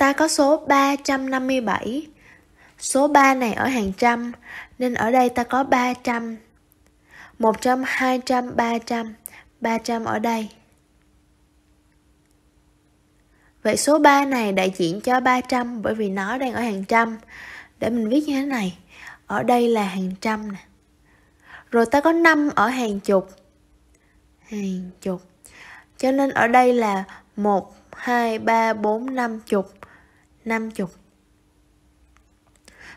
Ta có số 357. Số 3 này ở hàng trăm, nên ở đây ta có 300. 100, 200, 300. 300 ở đây. Vậy số 3 này đại diện cho 300 bởi vì nó đang ở hàng trăm. Để mình viết như thế này. Ở đây là hàng trăm nè. Rồi ta có 5 ở hàng chục. Hàng chục. Cho nên ở đây là 1, 2, 3, 4, 5 chục 50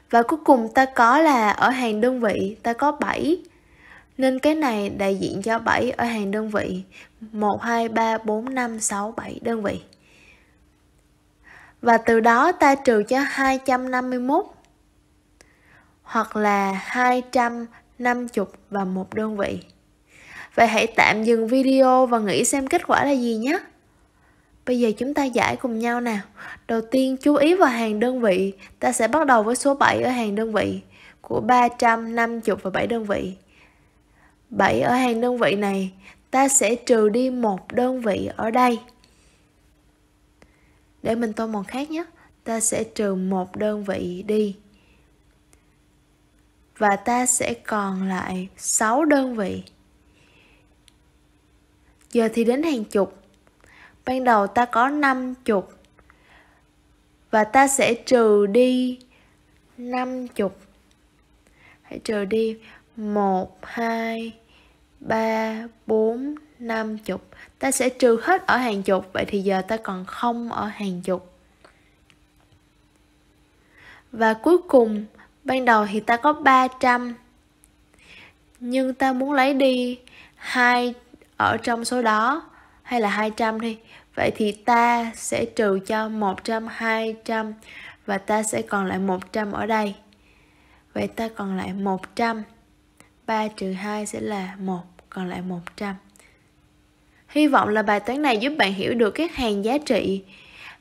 và cuối cùng ta có là ở hàng đơn vị ta có 7 nên cái này đại diện cho 7 ở hàng đơn vị 1, 2, 3, 4, 5, 6, 7 đơn vị Và từ đó ta trừ cho 251 Hoặc là 250 và một đơn vị Vậy hãy tạm dừng video và nghĩ xem kết quả là gì nhé Bây giờ chúng ta giải cùng nhau nào. Đầu tiên chú ý vào hàng đơn vị, ta sẽ bắt đầu với số 7 ở hàng đơn vị của 300, và 7 đơn vị. 7 ở hàng đơn vị này, ta sẽ trừ đi một đơn vị ở đây. Để mình tô màu khác nhé, ta sẽ trừ một đơn vị đi. Và ta sẽ còn lại 6 đơn vị. Giờ thì đến hàng chục, ban đầu ta có 50 và ta sẽ trừ đi 50 hãy trừ đi 1 2 3 4 5 chục ta sẽ trừ hết ở hàng chục vậy thì giờ ta còn không ở hàng chục và cuối cùng ban đầu thì ta có 300 nhưng ta muốn lấy đi hai ở trong số đó hay là 200 đi Vậy thì ta sẽ trừ cho 100, 200 và ta sẽ còn lại 100 ở đây Vậy ta còn lại 100 3 trừ 2 sẽ là 1, còn lại 100 Hy vọng là bài toán này giúp bạn hiểu được các hàng giá trị.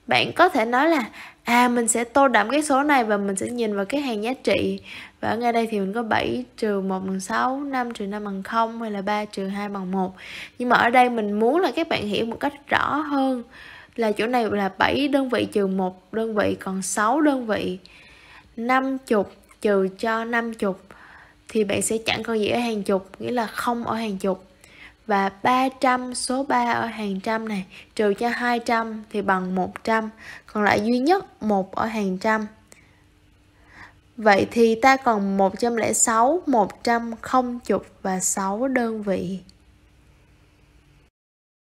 Bạn có thể nói là à mình sẽ tô đậm cái số này và mình sẽ nhìn vào cái hàng giá trị và ở ngay đây thì mình có 7 trừ 1 bằng 6, 5 trừ 5 bằng 0 hay là 3 trừ 2 bằng 1 nhưng mà ở đây mình muốn là các bạn hiểu một cách rõ hơn là chỗ này là 7 đơn vị trừ 1 đơn vị còn 6 đơn vị 50 trừ cho 50 thì bạn sẽ chẳng còn gì ở hàng chục nghĩa là không ở hàng chục và 300 số 3 ở hàng trăm này trừ cho 200 thì bằng 100 còn lại duy nhất một ở hàng trăm Vậy thì ta còn 106, 100, không chục và 6 đơn vị.